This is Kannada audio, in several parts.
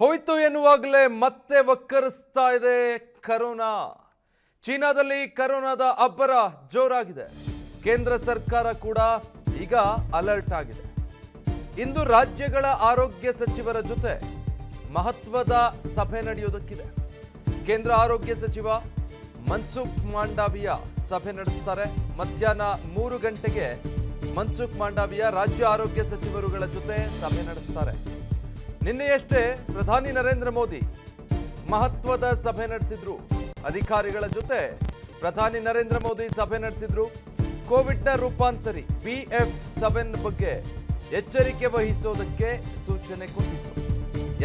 ಹೋಯ್ತು ಎನ್ನುವಾಗಲೇ ಮತ್ತೆ ಒಕ್ಕರಿಸ್ತಾ ಇದೆ ಕರೋನಾ ಚೀನಾದಲ್ಲಿ ಕರೋನಾದ ಅಬ್ಬರ ಜೋರಾಗಿದೆ ಕೇಂದ್ರ ಸರ್ಕಾರ ಕೂಡ ಈಗ ಅಲರ್ಟ್ ಆಗಿದೆ ಇಂದು ರಾಜ್ಯಗಳ ಆರೋಗ್ಯ ಸಚಿವರ ಜೊತೆ ಮಹತ್ವದ ಸಭೆ ನಡೆಯೋದಕ್ಕಿದೆ ಕೇಂದ್ರ ಆರೋಗ್ಯ ಸಚಿವ ಮನ್ಸುಖ್ ಮಾಂಡವಿಯ ಸಭೆ ನಡೆಸ್ತಾರೆ ಮಧ್ಯಾಹ್ನ ಮೂರು ಗಂಟೆಗೆ ಮನ್ಸುಖ್ ಮಾಂಡವಿಯ ರಾಜ್ಯ ಆರೋಗ್ಯ ಸಚಿವರುಗಳ ಜೊತೆ ಸಭೆ ನಡೆಸ್ತಾರೆ ನಿನ್ನೆಯಷ್ಟೇ ಪ್ರಧಾನಿ ನರೇಂದ್ರ ಮೋದಿ ಮಹತ್ವದ ಸಭೆ ನಡೆಸಿದ್ರು ಅಧಿಕಾರಿಗಳ ಜೊತೆ ಪ್ರಧಾನಿ ನರೇಂದ್ರ ಮೋದಿ ಸಭೆ ನಡೆಸಿದ್ರು ಕೋವಿಡ್ನ ರೂಪಾಂತರಿ ಬಿ ಎಫ್ ಸೆವೆನ್ ಬಗ್ಗೆ ಎಚ್ಚರಿಕೆ ವಹಿಸೋದಕ್ಕೆ ಸೂಚನೆ ಕೊಟ್ಟಿದ್ರು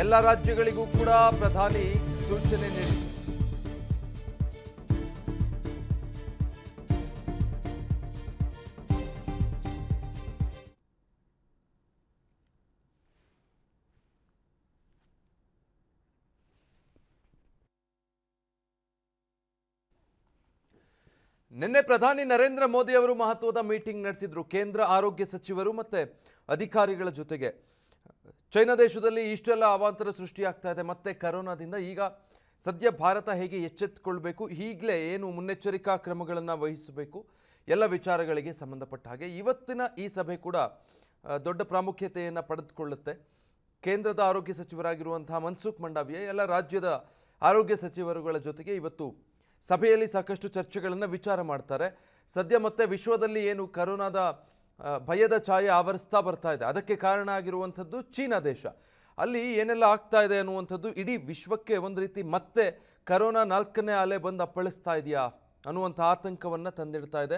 ಎಲ್ಲ ರಾಜ್ಯಗಳಿಗೂ ಕೂಡ ಪ್ರಧಾನಿ ಸೂಚನೆ ನೀಡಿದರು ನಿನ್ನೆ ಪ್ರಧಾನಿ ನರೇಂದ್ರ ಮೋದಿ ಅವರು ಮಹತ್ವದ ಮೀಟಿಂಗ್ ನಡೆಸಿದ್ರು ಕೇಂದ್ರ ಆರೋಗ್ಯ ಸಚಿವರು ಮತ್ತು ಅಧಿಕಾರಿಗಳ ಜೊತೆಗೆ ಚೈನಾ ದೇಶದಲ್ಲಿ ಇಷ್ಟೆಲ್ಲ ಅವಾಂತರ ಸೃಷ್ಟಿಯಾಗ್ತಾ ಇದೆ ಮತ್ತೆ ಕರೋನಾದಿಂದ ಈಗ ಸದ್ಯ ಭಾರತ ಹೇಗೆ ಎಚ್ಚೆತ್ತುಕೊಳ್ಬೇಕು ಈಗಲೇ ಏನು ಮುನ್ನೆಚ್ಚರಿಕಾ ಕ್ರಮಗಳನ್ನು ವಹಿಸಬೇಕು ಎಲ್ಲ ವಿಚಾರಗಳಿಗೆ ಸಂಬಂಧಪಟ್ಟ ಹಾಗೆ ಇವತ್ತಿನ ಈ ಸಭೆ ಕೂಡ ದೊಡ್ಡ ಪ್ರಾಮುಖ್ಯತೆಯನ್ನು ಪಡೆದುಕೊಳ್ಳುತ್ತೆ ಕೇಂದ್ರದ ಆರೋಗ್ಯ ಸಚಿವರಾಗಿರುವಂತಹ ಮನ್ಸುಖ್ ಮಂಡಾವಿಯ ಎಲ್ಲ ರಾಜ್ಯದ ಆರೋಗ್ಯ ಸಚಿವರುಗಳ ಜೊತೆಗೆ ಇವತ್ತು ಸಭೆಯಲ್ಲಿ ಸಾಕಷ್ಟು ಚರ್ಚೆಗಳನ್ನು ವಿಚಾರ ಮಾಡ್ತಾರೆ ಸದ್ಯ ಮತ್ತೆ ವಿಶ್ವದಲ್ಲಿ ಏನು ಕರೋನಾದ ಭಯದ ಛಾಯೆ ಆವರಿಸ್ತಾ ಬರ್ತಾ ಇದೆ ಅದಕ್ಕೆ ಕಾರಣ ಆಗಿರುವಂಥದ್ದು ಚೀನಾ ದೇಶ ಅಲ್ಲಿ ಏನೆಲ್ಲ ಆಗ್ತಾ ಇದೆ ಅನ್ನುವಂಥದ್ದು ಇಡೀ ವಿಶ್ವಕ್ಕೆ ಒಂದು ರೀತಿ ಮತ್ತೆ ಕರೋನಾ ನಾಲ್ಕನೇ ಅಲೆ ಬಂದು ಅಪ್ಪಳಿಸ್ತಾ ಇದೆಯಾ ಅನ್ನುವಂಥ ಆತಂಕವನ್ನು ತಂದಿಡ್ತಾ ಇದೆ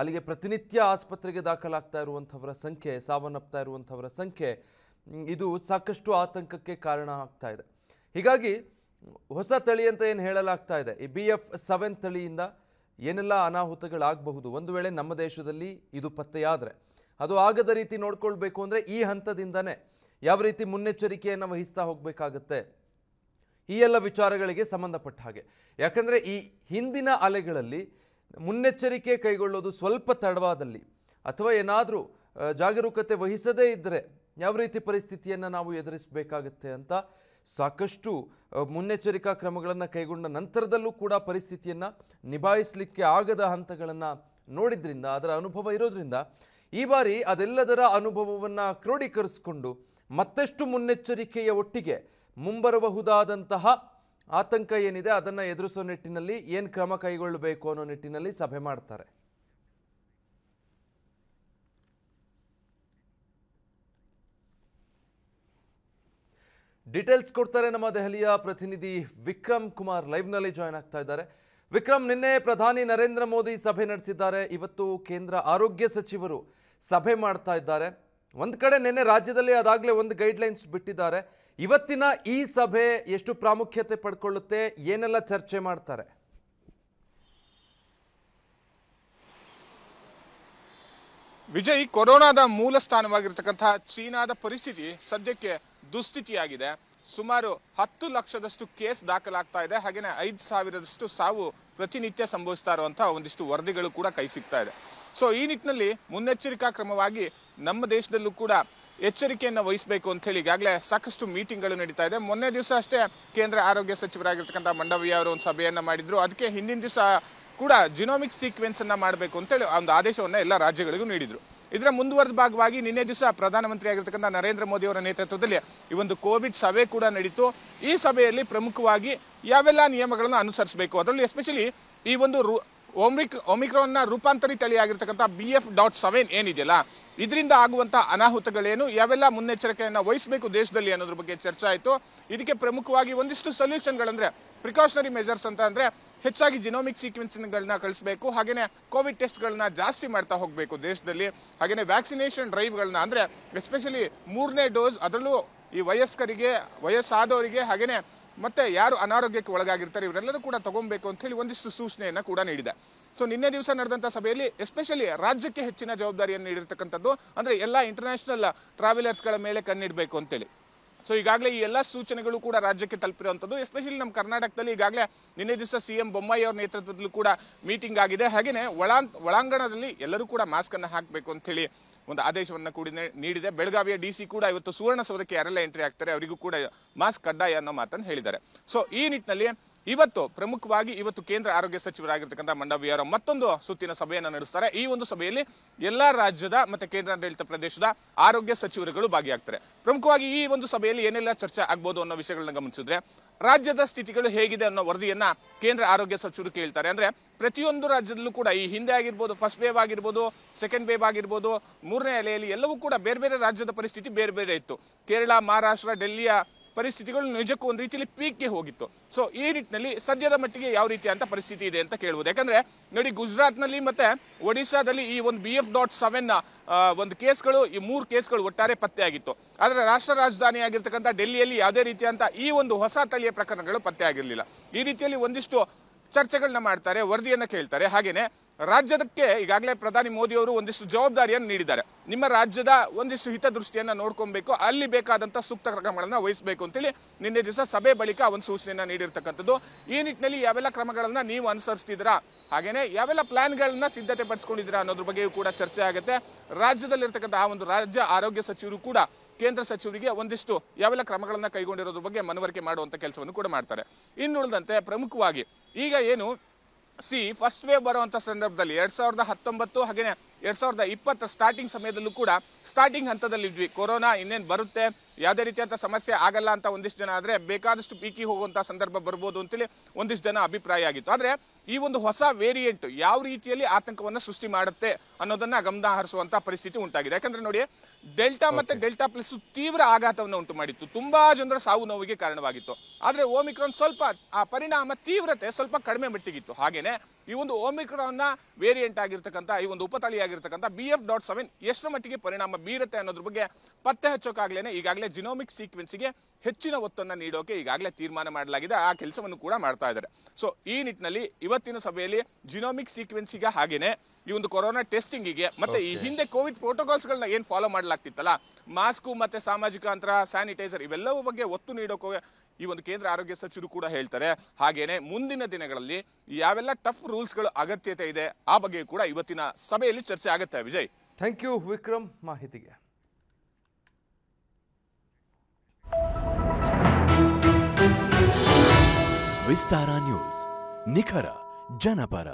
ಅಲ್ಲಿಗೆ ಪ್ರತಿನಿತ್ಯ ಆಸ್ಪತ್ರೆಗೆ ದಾಖಲಾಗ್ತಾ ಇರುವಂಥವರ ಸಂಖ್ಯೆ ಸಾವನ್ನಪ್ತಾ ಇರುವಂಥವರ ಸಂಖ್ಯೆ ಇದು ಸಾಕಷ್ಟು ಆತಂಕಕ್ಕೆ ಕಾರಣ ಆಗ್ತಾ ಇದೆ ಹೀಗಾಗಿ ಹೊಸ ತಳಿ ಅಂತ ಏನು ಹೇಳಲಾಗ್ತಾ ಇದೆ ಈ ಬಿ ಎಫ್ ಸೆವೆನ್ ತಳಿಯಿಂದ ಏನೆಲ್ಲ ಅನಾಹುತಗಳಾಗಬಹುದು ಒಂದು ವೇಳೆ ನಮ್ಮ ದೇಶದಲ್ಲಿ ಇದು ಪತ್ತೆಯಾದರೆ ಅದು ಆಗದ ರೀತಿ ನೋಡ್ಕೊಳ್ಬೇಕು ಅಂದರೆ ಈ ಹಂತದಿಂದನೇ ಯಾವ ರೀತಿ ಮುನ್ನೆಚ್ಚರಿಕೆಯನ್ನು ವಹಿಸ್ತಾ ಹೋಗಬೇಕಾಗತ್ತೆ ಈ ಎಲ್ಲ ವಿಚಾರಗಳಿಗೆ ಸಂಬಂಧಪಟ್ಟ ಹಾಗೆ ಯಾಕಂದರೆ ಈ ಹಿಂದಿನ ಅಲೆಗಳಲ್ಲಿ ಮುನ್ನೆಚ್ಚರಿಕೆ ಕೈಗೊಳ್ಳೋದು ಸ್ವಲ್ಪ ತಡವಾದಲ್ಲಿ ಅಥವಾ ಏನಾದರೂ ಜಾಗರೂಕತೆ ವಹಿಸದೇ ಇದ್ದರೆ ಯಾವ ರೀತಿ ಪರಿಸ್ಥಿತಿಯನ್ನು ನಾವು ಎದುರಿಸಬೇಕಾಗತ್ತೆ ಅಂತ ಸಾಕಷ್ಟು ಮುನ್ನೆಚ್ಚರಿಕಾ ಕ್ರಮಗಳನ್ನು ಕೈಗೊಂಡ ನಂತರದಲ್ಲೂ ಕೂಡ ಪರಿಸ್ಥಿತಿಯನ್ನು ನಿಭಾಯಿಸಲಿಕ್ಕೆ ಆಗದ ಹಂತಗಳನ್ನು ನೋಡಿದ್ರಿಂದ ಅದರ ಅನುಭವ ಇರೋದ್ರಿಂದ ಈ ಬಾರಿ ಅದೆಲ್ಲದರ ಅನುಭವವನ್ನು ಕ್ರೋಢೀಕರಿಸಿಕೊಂಡು ಮತ್ತಷ್ಟು ಮುನ್ನೆಚ್ಚರಿಕೆಯ ಒಟ್ಟಿಗೆ ಮುಂಬರಬಹುದಾದಂತಹ ಆತಂಕ ಏನಿದೆ ಅದನ್ನು ಎದುರಿಸೋ ನಿಟ್ಟಿನಲ್ಲಿ ಏನು ಕ್ರಮ ಕೈಗೊಳ್ಳಬೇಕು ಅನ್ನೋ ನಿಟ್ಟಿನಲ್ಲಿ ಸಭೆ ಮಾಡ್ತಾರೆ ಡೀಟೇಲ್ಸ್ ಕೊಡ್ತಾರೆ ನಮ್ಮ ದೆಹಲಿಯ ಪ್ರತಿನಿಧಿ ವಿಕ್ರಮ್ ಕುಮಾರ್ ಲೈವ್ನಲ್ಲಿ ಜಾಯ್ನ್ ಆಗ್ತಾ ಇದ್ದಾರೆ ವಿಕ್ರಮ್ ನಿನ್ನೆ ಪ್ರಧಾನಿ ನರೇಂದ್ರ ಮೋದಿ ಸಭೆ ನಡೆಸಿದ್ದಾರೆ ಇವತ್ತು ಕೇಂದ್ರ ಆರೋಗ್ಯ ಸಚಿವರು ಸಭೆ ಮಾಡ್ತಾ ಇದ್ದಾರೆ ಒಂದು ಕಡೆ ನಿನ್ನೆ ರಾಜ್ಯದಲ್ಲಿ ಅದಾಗಲೇ ಒಂದು ಗೈಡ್ಲೈನ್ಸ್ ಬಿಟ್ಟಿದ್ದಾರೆ ಇವತ್ತಿನ ಈ ಸಭೆ ಎಷ್ಟು ಪ್ರಾಮುಖ್ಯತೆ ಪಡ್ಕೊಳ್ಳುತ್ತೆ ಏನೆಲ್ಲ ಚರ್ಚೆ ಮಾಡ್ತಾರೆ ವಿಜಯ್ ಕೊರೋನಾದ ಮೂಲ ಸ್ಥಾನವಾಗಿರ್ತಕ್ಕಂತಹ ಚೀನಾದ ಪರಿಸ್ಥಿತಿ ಸದ್ಯಕ್ಕೆ ದುಸ್ಥಿತಿಯಾಗಿದೆ ಸುಮಾರು ಹತ್ತು ಲಕ್ಷದಷ್ಟು ಕೇಸ್ ದಾಖಲಾಗ್ತಾ ಇದೆ ಹಾಗೆಯೇ ಐದು ಸಾವಿರದಷ್ಟು ಸಾವು ಪ್ರತಿನಿತ್ಯ ಸಂಭವಿಸ್ತಾ ಇರುವಂತಹ ಒಂದಿಷ್ಟು ವರದಿಗಳು ಕೂಡ ಕೈ ಸಿಗ್ತಾ ಇದೆ ಸೊ ಈ ನಿಟ್ಟಿನಲ್ಲಿ ಮುನ್ನೆಚ್ಚರಿಕಾ ಕ್ರಮವಾಗಿ ನಮ್ಮ ದೇಶದಲ್ಲೂ ಕೂಡ ಎಚ್ಚರಿಕೆಯನ್ನು ವಹಿಸಬೇಕು ಅಂತ ಹೇಳಿ ಈಗಾಗಲೇ ಸಾಕಷ್ಟು ಮೀಟಿಂಗ್ಗಳು ನಡೀತಾ ಇದೆ ಮೊನ್ನೆ ದಿವಸ ಅಷ್ಟೇ ಕೇಂದ್ರ ಆರೋಗ್ಯ ಸಚಿವರಾಗಿರ್ತಕ್ಕಂಥ ಮಂಡವಿಯ ಅವರು ಒಂದು ಸಭೆಯನ್ನು ಮಾಡಿದ್ರು ಅದಕ್ಕೆ ಹಿಂದಿನ ದಿವಸ ಕೂಡ ಜಿನೋಮಿಕ್ ಸೀಕ್ವೆನ್ಸ್ ಅನ್ನ ಮಾಡಬೇಕು ಅಂತೇಳಿ ಒಂದು ಆದೇಶವನ್ನು ಎಲ್ಲ ರಾಜ್ಯಗಳಿಗೂ ನೀಡಿದ್ರು ಇದರ ಮುಂದುವರೆದ ಭಾಗವಾಗಿ ನಿನ್ನೆ ದಿವಸ ಪ್ರಧಾನಮಂತ್ರಿ ಆಗಿರ್ತಕ್ಕಂಥ ನರೇಂದ್ರ ಮೋದಿ ಅವರ ನೇತೃತ್ವದಲ್ಲಿ ಈ ಒಂದು ಕೋವಿಡ್ ಸಭೆ ಕೂಡ ನಡೀತು ಈ ಸಭೆಯಲ್ಲಿ ಪ್ರಮುಖವಾಗಿ ಯಾವೆಲ್ಲ ನಿಯಮಗಳನ್ನು ಅನುಸರಿಸಬೇಕು ಅದರಲ್ಲಿ ಎಸ್ಪೆಷಲಿ ಈ ಒಂದು ರೂ ಒಮಿಕ್ ರೂಪಾಂತರಿ ತಳಿಯಾಗಿರ್ತಕ್ಕಂಥ ಬಿ ಎಫ್ ಡಾಟ್ ಸೆವೆನ್ ಏನಿದೆಯಲ್ಲ ಇದರಿಂದ ಆಗುವಂತಹ ಅನಾಹುತಗಳೇನು ಯಾವೆಲ್ಲ ಮುನ್ನೆಚ್ಚರಿಕೆಯನ್ನು ವಹಿಸಬೇಕು ದೇಶದಲ್ಲಿ ಅನ್ನೋದ್ರ ಬಗ್ಗೆ ಚರ್ಚೆ ಆಯಿತು ಇದಕ್ಕೆ ಪ್ರಮುಖವಾಗಿ ಒಂದಿಷ್ಟು ಸೊಲ್ಯೂಷನ್ಗಳಂದ್ರೆ ಪ್ರಿಕಾಷನರಿ ಮೆಜರ್ಸ್ ಅಂತ ಅಂದರೆ ಹೆಚ್ಚಾಗಿ ಜಿನೋಮಿಕ್ ಸೀಕ್ವೆನ್ಸಿಂಗ್ಗಳನ್ನ ಕಳಿಸಬೇಕು ಹಾಗೇನೇ ಕೋವಿಡ್ ಟೆಸ್ಟ್ಗಳನ್ನ ಜಾಸ್ತಿ ಮಾಡ್ತಾ ಹೋಗಬೇಕು ದೇಶದಲ್ಲಿ ಹಾಗೆಯೇ ವ್ಯಾಕ್ಸಿನೇಷನ್ ಡ್ರೈವ್ಗಳನ್ನ ಅಂದರೆ ಎಸ್ಪೆಷಲಿ ಮೂರನೇ ಡೋಸ್ ಅದರಲ್ಲೂ ಈ ವಯಸ್ಕರಿಗೆ ವಯಸ್ಸಾದವರಿಗೆ ಹಾಗೆಯೇ ಮತ್ತು ಯಾರು ಅನಾರೋಗ್ಯಕ್ಕೆ ಒಳಗಾಗಿರ್ತಾರೆ ಇವರೆಲ್ಲರೂ ಕೂಡ ತಗೊಬೇಕು ಅಂತ ಹೇಳಿ ಒಂದಿಷ್ಟು ಸೂಚನೆಯನ್ನು ಕೂಡ ನೀಡಿದೆ ಸೊ ನಿನ್ನೆ ದಿವಸ ನಡೆದಂಥ ಸಭೆಯಲ್ಲಿ ಎಸ್ಪೆಷಲಿ ರಾಜ್ಯಕ್ಕೆ ಹೆಚ್ಚಿನ ಜವಾಬ್ದಾರಿಯನ್ನು ನೀಡಿರ್ತಕ್ಕಂಥದ್ದು ಅಂದರೆ ಎಲ್ಲ ಇಂಟರ್ನ್ಯಾಷನಲ್ ಟ್ರಾವೆಲರ್ಸ್ಗಳ ಮೇಲೆ ಕಣ್ಣಿಡಬೇಕು ಅಂತೇಳಿ ಸೊ ಈಗಾಗಲೇ ಈ ಎಲ್ಲ ಸೂಚನೆಗಳು ಕೂಡ ರಾಜ್ಯಕ್ಕೆ ತಲುಪಿರುವಂಥದ್ದು ಎಸ್ಪೆಷಲಿ ನಮ್ಮ ಕರ್ನಾಟಕದಲ್ಲಿ ಈಗಾಗಲೇ ನಿನ್ನೆ ದಿವಸ ಸಿ ಎಂ ಬೊಮ್ಮಾಯಿ ಅವರ ನೇತೃತ್ವದಲ್ಲೂ ಕೂಡ ಮೀಟಿಂಗ್ ಆಗಿದೆ ಹಾಗೆಯೇ ಒಳಾಂಗಣದಲ್ಲಿ ಎಲ್ಲರೂ ಕೂಡ ಮಾಸ್ಕನ್ನು ಹಾಕಬೇಕು ಹೇಳಿ ಒಂದು ಆದೇಶವನ್ನು ಕೂಡ ನೀಡಿದೆ ಬೆಳಗಾವಿಯ ಡಿ ಸಿ ಕೂಡ ಇವತ್ತು ಸುವರ್ಣಸೌಧಕ್ಕೆ ಯಾರೆಲ್ಲ ಎಂಟ್ರಿ ಆಗ್ತಾರೆ ಅವರಿಗೂ ಕೂಡ ಮಾಸ್ಕ್ ಕಡ್ಡಾಯ ಅನ್ನೋ ಮಾತನ್ನು ಹೇಳಿದ್ದಾರೆ ಸೊ ಈ ನಿಟ್ಟಿನಲ್ಲಿ ಇವತ್ತು ಪ್ರಮುಖವಾಗಿ ಇವತ್ತು ಕೇಂದ್ರ ಆರೋಗ್ಯ ಸಚಿವರಾಗಿರ್ತಕ್ಕಂಥ ಮಂಡವಿಯರ ಮತ್ತೊಂದು ಸುತ್ತಿನ ಸಭೆಯನ್ನು ನಡೆಸ್ತಾರೆ ಈ ಒಂದು ಸಭೆಯಲ್ಲಿ ಎಲ್ಲಾ ರಾಜ್ಯದ ಮತ್ತೆ ಕೇಂದ್ರಾಡಳಿತ ಪ್ರದೇಶದ ಆರೋಗ್ಯ ಸಚಿವರುಗಳು ಭಾಗಿಯಾಗ್ತಾರೆ ಪ್ರಮುಖವಾಗಿ ಈ ಒಂದು ಸಭೆಯಲ್ಲಿ ಏನೆಲ್ಲ ಚರ್ಚೆ ಆಗ್ಬೋದು ಅನ್ನೋ ವಿಷಯಗಳನ್ನ ಗಮನಿಸಿದ್ರೆ ರಾಜ್ಯದ ಸ್ಥಿತಿಗಳು ಹೇಗಿದೆ ಅನ್ನೋ ವರದಿಯನ್ನ ಕೇಂದ್ರ ಆರೋಗ್ಯ ಸಚಿವರು ಕೇಳ್ತಾರೆ ಅಂದ್ರೆ ಪ್ರತಿಯೊಂದು ರಾಜ್ಯದಲ್ಲೂ ಕೂಡ ಈ ಹಿಂದೆ ಆಗಿರ್ಬೋದು ಫಸ್ಟ್ ವೇವ್ ಆಗಿರ್ಬೋದು ಸೆಕೆಂಡ್ ವೇವ್ ಆಗಿರ್ಬೋದು ಮೂರನೇ ಅಲೆಯಲ್ಲಿ ಎಲ್ಲವೂ ಕೂಡ ಬೇರೆ ಬೇರೆ ರಾಜ್ಯದ ಪರಿಸ್ಥಿತಿ ಬೇರೆ ಬೇರೆ ಇತ್ತು ಕೇರಳ ಮಹಾರಾಷ್ಟ್ರ ಡೆಲ್ಲಿಯ ಪರಿಸ್ಥಿತಿಗಳು ನಿಜಕ್ಕೂ ಒಂದು ರೀತಿಯಲ್ಲಿ ಪೀಕ್ಗೆ ಹೋಗಿತ್ತು ಸೊ ಈ ನಿಟ್ಟಿನಲ್ಲಿ ಸದ್ಯದ ಮಟ್ಟಿಗೆ ಯಾವ ರೀತಿ ಅಂತ ಪರಿಸ್ಥಿತಿ ಇದೆ ಅಂತ ಕೇಳ್ಬೋದು ಯಾಕಂದ್ರೆ ನೋಡಿ ಗುಜರಾತ್ನಲ್ಲಿ ಮತ್ತೆ ಒಡಿಶಾದಲ್ಲಿ ಈ ಒಂದು ಬಿ ಎಫ್ ಡಾಟ್ ಸೆವೆನ್ ಒಂದು ಕೇಸ್ಗಳು ಈ ಮೂರು ಕೇಸ್ಗಳು ಒಟ್ಟಾರೆ ಪತ್ತೆ ಆಗಿತ್ತು ಆದರೆ ರಾಷ್ಟ್ರ ರಾಜಧಾನಿ ಆಗಿರ್ತಕ್ಕಂಥ ಡೆಲ್ಲಿಯಲ್ಲಿ ಯಾವುದೇ ಅಂತ ಈ ಒಂದು ಹೊಸ ತಳಿಯ ಪ್ರಕರಣಗಳು ಪತ್ತೆ ಆಗಿರಲಿಲ್ಲ ಈ ರೀತಿಯಲ್ಲಿ ಒಂದಿಷ್ಟು ಚರ್ಚೆಗಳನ್ನ ಮಾಡ್ತಾರೆ ವರದಿಯನ್ನು ಕೇಳ್ತಾರೆ ಹಾಗೇನೆ ರಾಜ್ಯದಕ್ಕೆ ಈಗಾಗಲೇ ಪ್ರಧಾನಿ ಮೋದಿಯವರು ಒಂದಿಷ್ಟು ಜವಾಬ್ದಾರಿಯನ್ನು ನೀಡಿದ್ದಾರೆ ನಿಮ್ಮ ರಾಜ್ಯದ ಒಂದಿಷ್ಟು ಹಿತದೃಷ್ಟಿಯನ್ನು ನೋಡ್ಕೊಬೇಕು ಅಲ್ಲಿ ಬೇಕಾದಂಥ ಸೂಕ್ತ ಕ್ರಮಗಳನ್ನು ವಹಿಸಬೇಕು ಅಂತೇಳಿ ನಿನ್ನೆ ದಿವಸ ಸಭೆ ಬಳಿಕ ಒಂದು ಸೂಚನೆಯನ್ನು ನೀಡಿರ್ತಕ್ಕಂಥದ್ದು ಈ ನಿಟ್ಟಿನಲ್ಲಿ ಯಾವೆಲ್ಲ ಕ್ರಮಗಳನ್ನು ನೀವು ಅನುಸರಿಸ್ತಿದ್ದೀರಾ ಹಾಗೇನೆ ಯಾವೆಲ್ಲ ಪ್ಲಾನ್ಗಳನ್ನ ಸಿದ್ಧತೆ ಪಡಿಸ್ಕೊಂಡಿದ್ದೀರಾ ಅನ್ನೋದ್ರ ಬಗ್ಗೆಯೂ ಕೂಡ ಚರ್ಚೆ ಆಗುತ್ತೆ ರಾಜ್ಯದಲ್ಲಿರ್ತಕ್ಕಂಥ ಆ ಒಂದು ರಾಜ್ಯ ಆರೋಗ್ಯ ಸಚಿವರು ಕೂಡ ಕೇಂದ್ರ ಸಚಿವರಿಗೆ ಒಂದಿಷ್ಟು ಯಾವೆಲ್ಲ ಕ್ರಮಗಳನ್ನು ಕೈಗೊಂಡಿರೋದ್ರ ಬಗ್ಗೆ ಮನವರಿಕೆ ಮಾಡುವಂಥ ಕೆಲಸವನ್ನು ಕೂಡ ಮಾಡ್ತಾರೆ ಇನ್ನುಳಿದಂತೆ ಪ್ರಮುಖವಾಗಿ ಈಗ ಏನು ಸಿ ಫಸ್ಟ್ ವೇವ್ ಬರುವಂಥ ಸಂದರ್ಭದಲ್ಲಿ ಎರಡು ಸಾವಿರದ ಹತ್ತೊಂಬತ್ತು ಹಾಗೆಯೇ ಎರಡು ಸಾವಿರದ ಇಪ್ಪತ್ತ ಸ್ಟಾರ್ಟಿಂಗ್ ಸಮಯದಲ್ಲೂ ಕೂಡ ಸ್ಟಾರ್ಟಿಂಗ್ ಹಂತದಲ್ಲಿ ಇದ್ವಿ ಕೊರೋನಾ ಇನ್ನೇನು ಬರುತ್ತೆ ಯಾವುದೇ ರೀತಿಯಾದ ಸಮಸ್ಯೆ ಆಗಲ್ಲ ಅಂತ ಒಂದಿಷ್ಟು ಜನ ಆದರೆ ಬೇಕಾದಷ್ಟು ಪೀಕಿ ಹೋಗುವಂಥ ಸಂದರ್ಭ ಬರ್ಬೋದು ಅಂತೇಳಿ ಒಂದಿಷ್ಟು ಜನ ಅಭಿಪ್ರಾಯ ಆಗಿತ್ತು ಆದರೆ ಈ ಒಂದು ಹೊಸ ವೇರಿಯಂಟ್ ಯಾವ ರೀತಿಯಲ್ಲಿ ಆತಂಕವನ್ನು ಸೃಷ್ಟಿ ಮಾಡುತ್ತೆ ಅನ್ನೋದನ್ನ ಗಮನ ಹರಿಸುವಂಥ ಪರಿಸ್ಥಿತಿ ಉಂಟಾಗಿದೆ ಯಾಕಂದ್ರೆ ನೋಡಿ ಡೆಲ್ಟಾ ಮತ್ತೆ ಡೆಲ್ಟಾ ಪ್ಲಸ್ ತೀವ್ರ ಆಘಾತವನ್ನು ಉಂಟು ಮಾಡಿತ್ತು ತುಂಬಾ ಜನರ ಸಾವು ನೋವಿಗೆ ಕಾರಣವಾಗಿತ್ತು ಆದರೆ ಓಮಿಕ್ರಾನ್ ಸ್ವಲ್ಪ ಆ ಪರಿಣಾಮ ತೀವ್ರತೆ ಸ್ವಲ್ಪ ಕಡಿಮೆ ಮಟ್ಟಿಗಿತ್ತು ಹಾಗೆಯೇ ಈ ಒಂದು ಓಮಿಕ್ರಾನ್ನ ವೇರಿಯಂಟ್ ಆಗಿರ್ತಕ್ಕಂಥ ಈ ಒಂದು ಉಪತಳಿಯಾಗಿರ್ತಕ್ಕಂಥ ಬಿ ಎಫ್ ಡಾಟ್ ಸೆವೆನ್ ಎಷ್ಟು ಮಟ್ಟಿಗೆ ಪರಿಣಾಮ ಬೀರುತ್ತೆ ಅನ್ನೋದ್ರ ಬಗ್ಗೆ ಪತ್ತೆ ಹಚ್ಚೋಕ್ಕಾಗಲೇ ಈಗಾಗಲೇ ಜಿನೋಮಿಕ್ ಸೀಕ್ವೆನ್ಸ್ಗೆ ಹೆಚ್ಚಿನ ಒತ್ತನ್ನು ನೀಡೋಕೆ ಈಗಾಗಲೇ ತೀರ್ಮಾನ ಮಾಡಲಾಗಿದೆ ಆ ಕೆಲಸವನ್ನು ಕೂಡ ಮಾಡ್ತಾ ಇದ್ದಾರೆ ಸೊ ಈ ನಿಟ್ಟಿನಲ್ಲಿ ಇವತ್ತಿನ ಸಭೆಯಲ್ಲಿ ಜಿನೋಮಿಕ್ ಸೀಕ್ವೆನ್ಸಿಗೆ ಹಾಗೇನೆ ಈ ಒಂದು ಕೊರೋನಾ ಟೆಸ್ಟಿಂಗಿಗೆ ಮತ್ತೆ ಈ ಹಿಂದೆ ಕೋವಿಡ್ ಪ್ರೋಟೋಕಾಲ್ಸ್ಗಳನ್ನ ಏನು ಫಾಲೋ ಮಾಡಲಾಗ್ತಿತ್ತಲ್ಲ ಮಾಸ್ಕು ಮತ್ತೆ ಸಾಮಾಜಿಕ ಅಂತರ ಸ್ಯಾನಿಟೈಸರ್ ಇವೆಲ್ಲವೂ ಬಗ್ಗೆ ಒತ್ತು ನೀಡೋಕೆ ಈ ಒಂದು ಕೇಂದ್ರ ಆರೋಗ್ಯ ಸಚಿವರು ಕೂಡ ಹೇಳ್ತಾರೆ ಹಾಗೇನೆ ಮುಂದಿನ ದಿನಗಳಲ್ಲಿ ಯಾವೆಲ್ಲ ಟಫ್ ರೂಲ್ಸ್ಗಳ ಅಗತ್ಯತೆ ಇದೆ ಆ ಬಗ್ಗೆ ಕೂಡ ಇವತ್ತಿನ ಸಭೆಯಲ್ಲಿ ಚರ್ಚೆ ಆಗುತ್ತೆ ವಿಜಯ್ ಥ್ಯಾಂಕ್ ಯು ವಿಕ್ರಮ್ ಮಾಹಿತಿಗೆ ವಿಸ್ತಾರ ನ್ಯೂಸ್ ನಿಖರ ಜನಪರ